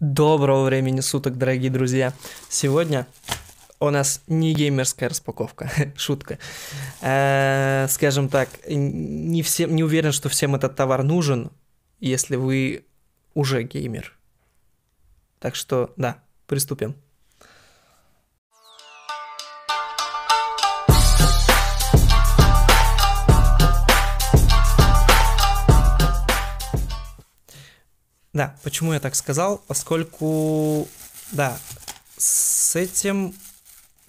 Доброго времени суток, дорогие друзья! Сегодня у нас не геймерская распаковка, шутка. Э, скажем так, не, всем, не уверен, что всем этот товар нужен, если вы уже геймер. Так что, да, приступим. Да, почему я так сказал? Поскольку, да, с этим...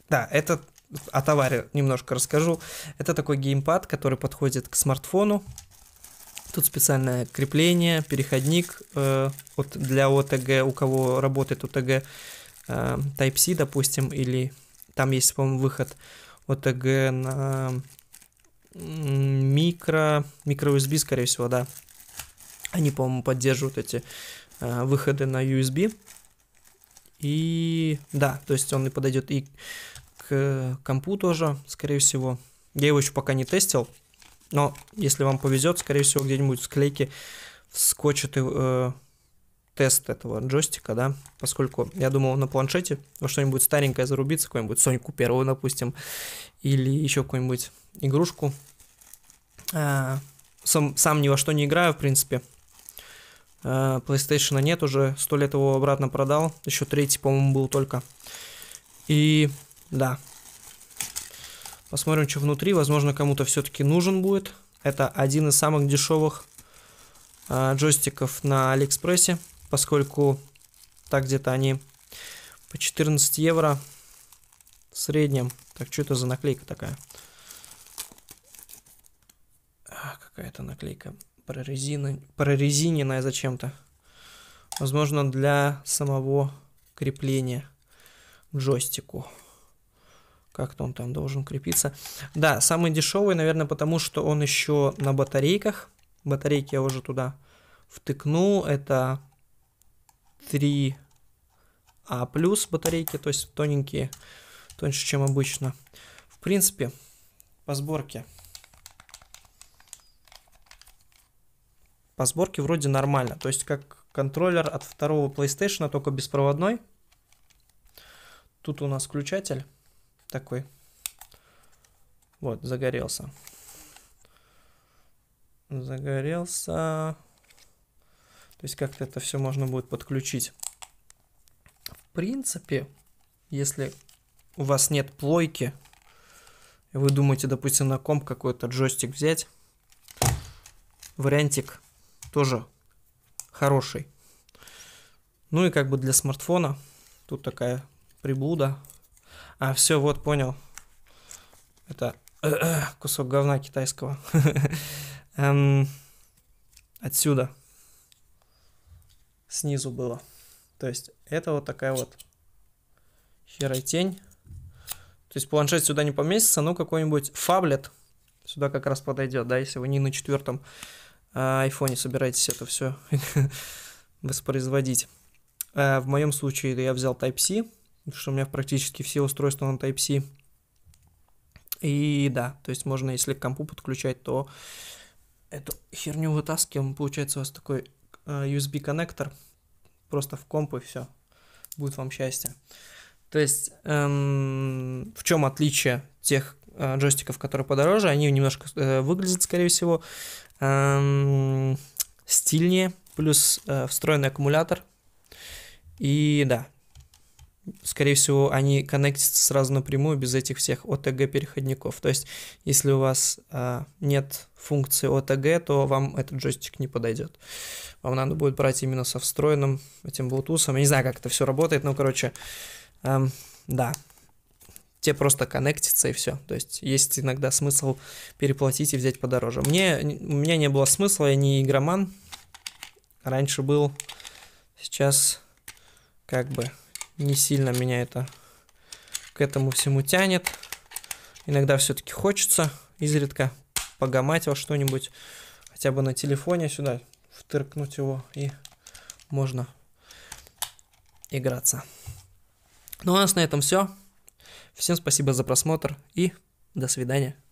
Да, это о товаре немножко расскажу. Это такой геймпад, который подходит к смартфону. Тут специальное крепление, переходник э, от, для OTG. у кого работает OTG э, Type-C, допустим, или там есть, по-моему, выход OTG на микро, микро USB, скорее всего, да, они, по-моему, поддерживают эти э, выходы на USB. И да, то есть он и подойдет и к компу тоже, скорее всего. Я его еще пока не тестил, но если вам повезет, скорее всего, где-нибудь в склейке вскочит э, тест этого джойстика, да, поскольку я думал на планшете во что-нибудь старенькое зарубиться, какую-нибудь Соньку первую, допустим, или еще какую-нибудь игрушку. А, сам, сам ни во что не играю, в принципе, Э, PlayStation нет уже, сто лет его обратно продал, еще третий, по-моему, был только. И да, посмотрим, что внутри, возможно, кому-то все-таки нужен будет. Это один из самых дешевых э, джойстиков на Алиэкспрессе, поскольку так где-то они по 14 евро в среднем. Так, что это за наклейка такая? А, какая-то наклейка прорезина... прорезиненная зачем-то. Возможно, для самого крепления джойстику. Как-то он там должен крепиться. Да, самый дешевый, наверное, потому что он еще на батарейках. Батарейки я уже туда втыкнул. Это 3 а плюс батарейки, то есть тоненькие, тоньше, чем обычно. В принципе, по сборке по сборке вроде нормально. То есть как контроллер от второго PlayStation, а только беспроводной. Тут у нас включатель такой. Вот, загорелся. Загорелся. То есть как-то это все можно будет подключить. В принципе, если у вас нет плойки, вы думаете, допустим, на комп какой-то джойстик взять, вариантик тоже хороший. Ну и как бы для смартфона тут такая приблуда. А, все, вот, понял. Это кусок говна китайского. Эм, отсюда. Снизу было. То есть это вот такая вот херой тень. То есть планшет сюда не поместится, но какой-нибудь фаблет сюда как раз подойдет, да, если вы не на четвертом айфоне собираетесь это все воспроизводить. Э, в моем случае я взял Type-C, потому что у меня практически все устройства на Type-C. И да, то есть можно, если к компу подключать, то эту херню вытаскиваем. Получается у вас такой э, USB коннектор просто в комп и все. Будет вам счастье. То есть эм, в чем отличие тех Э, джойстиков, которые подороже, они немножко э, выглядят, скорее всего, эм, стильнее, плюс э, встроенный аккумулятор. И да, скорее всего, они коннектятся сразу напрямую без этих всех OTG-переходников. То есть, если у вас э, нет функции OTG, то вам этот джойстик не подойдет. Вам надо будет брать именно со встроенным этим Bluetooth. Я не знаю, как это все работает, но, короче, э, да, те просто коннектятся и все. То есть есть иногда смысл переплатить и взять подороже. Мне, у меня не было смысла, я не игроман. Раньше был, сейчас как бы не сильно меня это к этому всему тянет. Иногда все-таки хочется изредка погамать во что-нибудь, хотя бы на телефоне сюда втыркнуть его и можно играться. Ну, у нас на этом все. Всем спасибо за просмотр и до свидания.